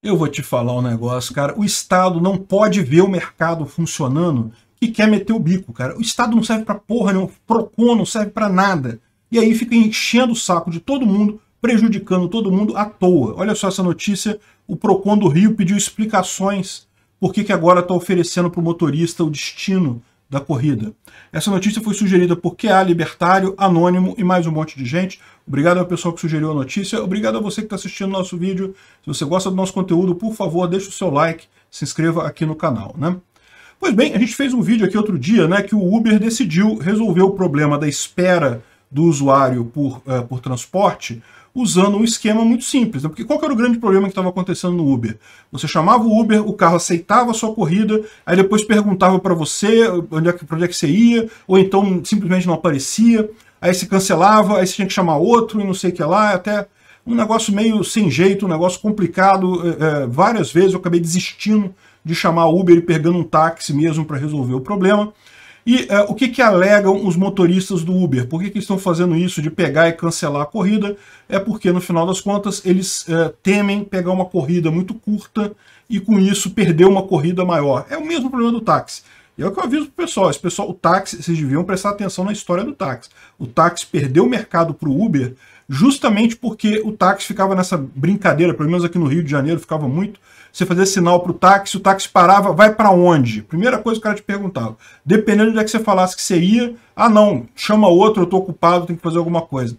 Eu vou te falar um negócio, cara. O Estado não pode ver o mercado funcionando que quer meter o bico, cara. O Estado não serve para porra nenhuma, PROCON não serve para nada. E aí fica enchendo o saco de todo mundo, prejudicando todo mundo à toa. Olha só essa notícia, o PROCON do Rio pediu explicações por que, que agora está oferecendo para o motorista o destino da corrida. Essa notícia foi sugerida por QA Libertário, Anônimo e mais um monte de gente. Obrigado ao pessoal que sugeriu a notícia. Obrigado a você que está assistindo nosso vídeo. Se você gosta do nosso conteúdo, por favor, deixe o seu like, se inscreva aqui no canal. Né? Pois bem, a gente fez um vídeo aqui outro dia né, que o Uber decidiu resolver o problema da espera do usuário por, uh, por transporte usando um esquema muito simples. Né? Porque qual era o grande problema que estava acontecendo no Uber? Você chamava o Uber, o carro aceitava a sua corrida, aí depois perguntava para você eh, onde é, que, onde é que você ia, ou então simplesmente não aparecia, aí se cancelava, aí você tinha que chamar outro e não sei o que lá, até um negócio meio sem jeito, um negócio complicado. É, várias vezes eu acabei desistindo de chamar o Uber e pegando um táxi mesmo para resolver o problema. E uh, o que, que alegam os motoristas do Uber? Por que, que estão fazendo isso de pegar e cancelar a corrida? É porque, no final das contas, eles uh, temem pegar uma corrida muito curta e, com isso, perder uma corrida maior. É o mesmo problema do táxi. E é o que eu aviso pro pessoal, esse pessoal, o táxi, vocês deviam prestar atenção na história do táxi. O táxi perdeu o mercado para o Uber justamente porque o táxi ficava nessa brincadeira, pelo menos aqui no Rio de Janeiro ficava muito. Você fazia sinal para o táxi, o táxi parava, vai para onde? Primeira coisa que o cara te perguntava. Dependendo de onde é que você falasse que você ia, ah não, chama outro, eu estou ocupado, tenho que fazer alguma coisa.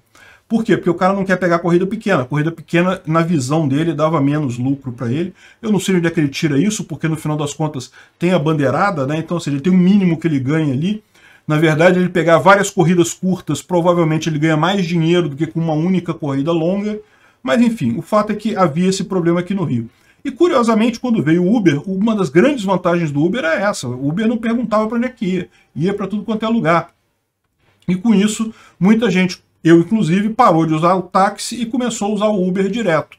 Por quê? Porque o cara não quer pegar a corrida pequena. A corrida pequena, na visão dele, dava menos lucro para ele. Eu não sei onde é que ele tira isso, porque no final das contas tem a bandeirada, né? Então, ou seja, ele tem um mínimo que ele ganha ali. Na verdade, ele pegar várias corridas curtas, provavelmente ele ganha mais dinheiro do que com uma única corrida longa. Mas enfim, o fato é que havia esse problema aqui no Rio. E curiosamente, quando veio o Uber, uma das grandes vantagens do Uber é essa. O Uber não perguntava para onde é que ia, ia para tudo quanto é lugar. E com isso, muita gente, eu inclusive, parou de usar o táxi e começou a usar o Uber direto.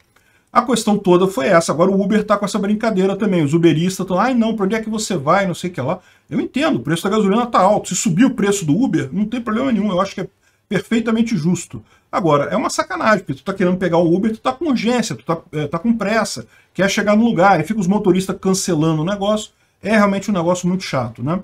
A questão toda foi essa. Agora o Uber está com essa brincadeira também. Os uberistas estão, ai não, para onde é que você vai, não sei o que lá. Eu entendo, o preço da gasolina está alto. Se subir o preço do Uber, não tem problema nenhum. Eu acho que é perfeitamente justo. Agora, é uma sacanagem, porque tu está querendo pegar o Uber, tu está com urgência, tu está é, eh, tá com pressa, quer chegar no lugar, e fica os motoristas cancelando o negócio. É realmente um negócio muito chato, né?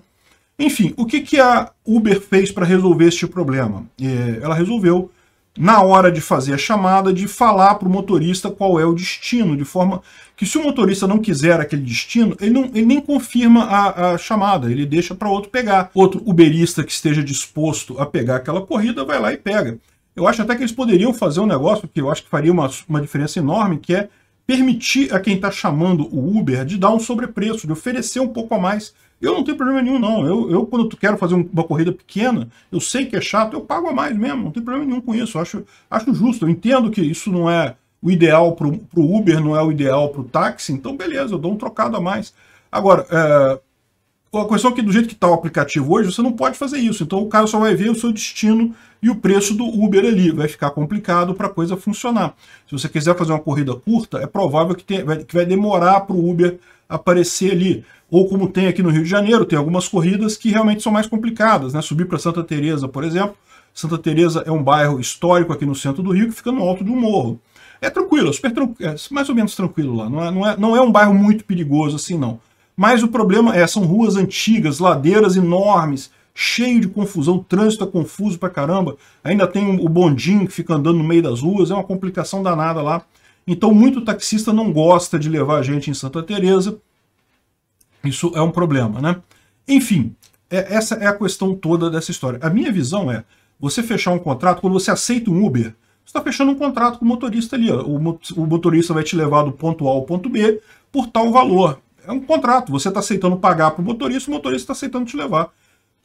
Enfim, o que, que a Uber fez para resolver este problema? É, ela resolveu na hora de fazer a chamada, de falar para o motorista qual é o destino, de forma que se o motorista não quiser aquele destino, ele, não, ele nem confirma a, a chamada, ele deixa para outro pegar. Outro uberista que esteja disposto a pegar aquela corrida, vai lá e pega. Eu acho até que eles poderiam fazer um negócio que eu acho que faria uma, uma diferença enorme, que é permitir a quem está chamando o Uber de dar um sobrepreço, de oferecer um pouco a mais eu não tenho problema nenhum, não. Eu, eu quando quero fazer uma corrida pequena, eu sei que é chato, eu pago a mais mesmo. Não tem problema nenhum com isso. Eu acho, acho justo. Eu entendo que isso não é o ideal para o Uber, não é o ideal para o táxi. Então, beleza, eu dou um trocado a mais. Agora, é, a questão é que do jeito que está o aplicativo hoje, você não pode fazer isso. Então, o cara só vai ver o seu destino e o preço do Uber ali. Vai ficar complicado para a coisa funcionar. Se você quiser fazer uma corrida curta, é provável que, tenha, que vai demorar para o Uber aparecer ali ou como tem aqui no Rio de Janeiro, tem algumas corridas que realmente são mais complicadas, né? Subir para Santa Teresa, por exemplo. Santa Teresa é um bairro histórico aqui no centro do Rio que fica no alto de um morro. É tranquilo, super tranquilo, é mais ou menos tranquilo lá. Não é, não, é, não é um bairro muito perigoso assim, não. Mas o problema é, são ruas antigas, ladeiras enormes, cheio de confusão, o trânsito é confuso pra caramba. Ainda tem o bondinho que fica andando no meio das ruas, é uma complicação danada lá. Então muito taxista não gosta de levar a gente em Santa Teresa isso é um problema, né? Enfim, é, essa é a questão toda dessa história. A minha visão é, você fechar um contrato, quando você aceita um Uber, você está fechando um contrato com o motorista ali. Ó. O motorista vai te levar do ponto A ao ponto B por tal valor. É um contrato, você está aceitando pagar para o motorista, o motorista está aceitando te levar.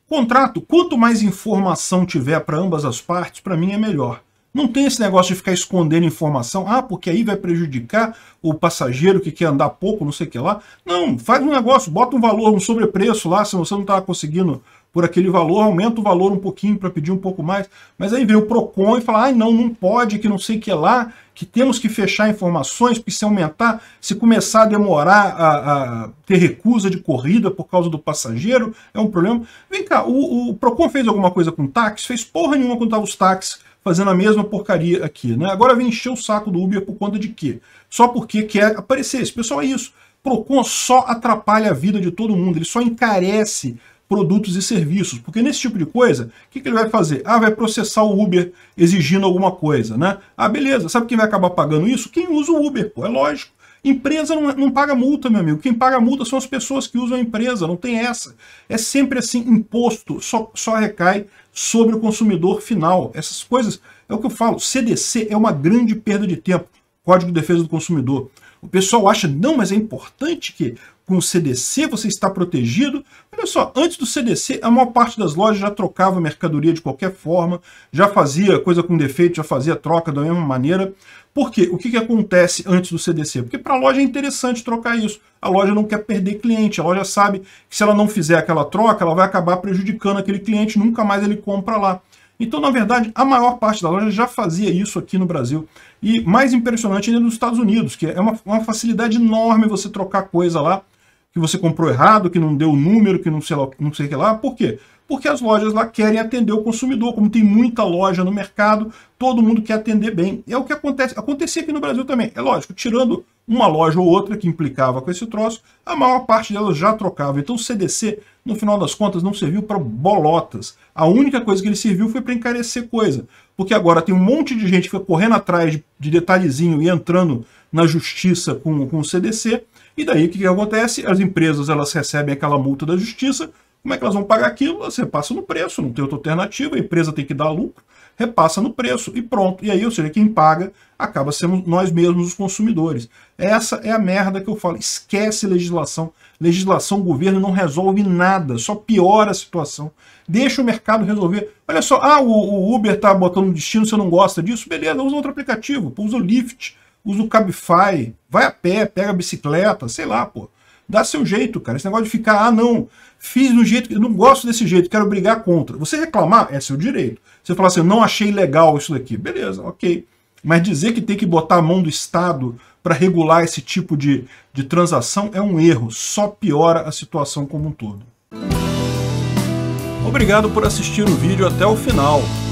Contrato, quanto mais informação tiver para ambas as partes, para mim é melhor. Não tem esse negócio de ficar escondendo informação, ah, porque aí vai prejudicar o passageiro que quer andar pouco, não sei o que lá. Não, faz um negócio, bota um valor, um sobrepreço lá, se você não está conseguindo por aquele valor, aumenta o valor um pouquinho para pedir um pouco mais. Mas aí vem o PROCON e fala, ah, não, não pode, que não sei o que lá, que temos que fechar informações, porque se aumentar, se começar a demorar a, a ter recusa de corrida por causa do passageiro, é um problema. Vem cá, o, o PROCON fez alguma coisa com táxi? Fez porra nenhuma quando tava os táxis fazendo a mesma porcaria aqui, né? Agora vem encher o saco do Uber por conta de quê? Só porque quer aparecer. Esse pessoal é isso. Procon só atrapalha a vida de todo mundo, ele só encarece produtos e serviços. Porque nesse tipo de coisa, o que, que, ele vai fazer? Ah, vai processar o Uber exigindo alguma coisa, né? Ah, beleza. Sabe quem vai acabar pagando isso? Quem usa o Uber, pô, é lógico. Empresa não, é, não paga multa, meu amigo. Quem paga multa são as pessoas que usam a empresa, não tem essa. É sempre assim, imposto só, só recai sobre o consumidor final. Essas coisas, é o que eu falo, CDC é uma grande perda de tempo. Código de Defesa do Consumidor. O pessoal acha, não, mas é importante que com o CDC, você está protegido. Olha só, antes do CDC, a maior parte das lojas já trocava mercadoria de qualquer forma, já fazia coisa com defeito, já fazia troca da mesma maneira. Por quê? O que, que acontece antes do CDC? Porque para a loja é interessante trocar isso. A loja não quer perder cliente, a loja sabe que se ela não fizer aquela troca, ela vai acabar prejudicando aquele cliente, nunca mais ele compra lá. Então, na verdade, a maior parte da loja já fazia isso aqui no Brasil. E mais impressionante ainda nos Estados Unidos, que é uma, uma facilidade enorme você trocar coisa lá que você comprou errado, que não deu o número, que não sei, lá, não sei o que lá. Por quê? Porque as lojas lá querem atender o consumidor. Como tem muita loja no mercado, todo mundo quer atender bem. é o que acontece. Acontecia aqui no Brasil também. É lógico, tirando uma loja ou outra que implicava com esse troço, a maior parte delas já trocava. Então o CDC, no final das contas, não serviu para bolotas. A única coisa que ele serviu foi para encarecer coisa. Porque agora tem um monte de gente que foi correndo atrás de detalhezinho e entrando na justiça com, com o CDC e daí o que, que acontece? As empresas elas recebem aquela multa da justiça. Como é que elas vão pagar aquilo? Você passa no preço, não tem outra alternativa, a empresa tem que dar lucro, repassa no preço e pronto. E aí, ou seja, quem paga acaba sendo nós mesmos, os consumidores. Essa é a merda que eu falo. Esquece legislação. Legislação, governo não resolve nada, só piora a situação. Deixa o mercado resolver. Olha só, ah, o, o Uber tá botando destino, você não gosta disso? Beleza, usa outro aplicativo, usa o Lyft usa o Cabify, vai a pé, pega a bicicleta, sei lá, pô. Dá seu jeito, cara. Esse negócio de ficar, ah, não, fiz do jeito que eu não gosto desse jeito, quero brigar contra. Você reclamar é seu direito. Você falar assim, não achei legal isso daqui. Beleza, ok. Mas dizer que tem que botar a mão do Estado para regular esse tipo de, de transação é um erro, só piora a situação como um todo. Obrigado por assistir o vídeo até o final.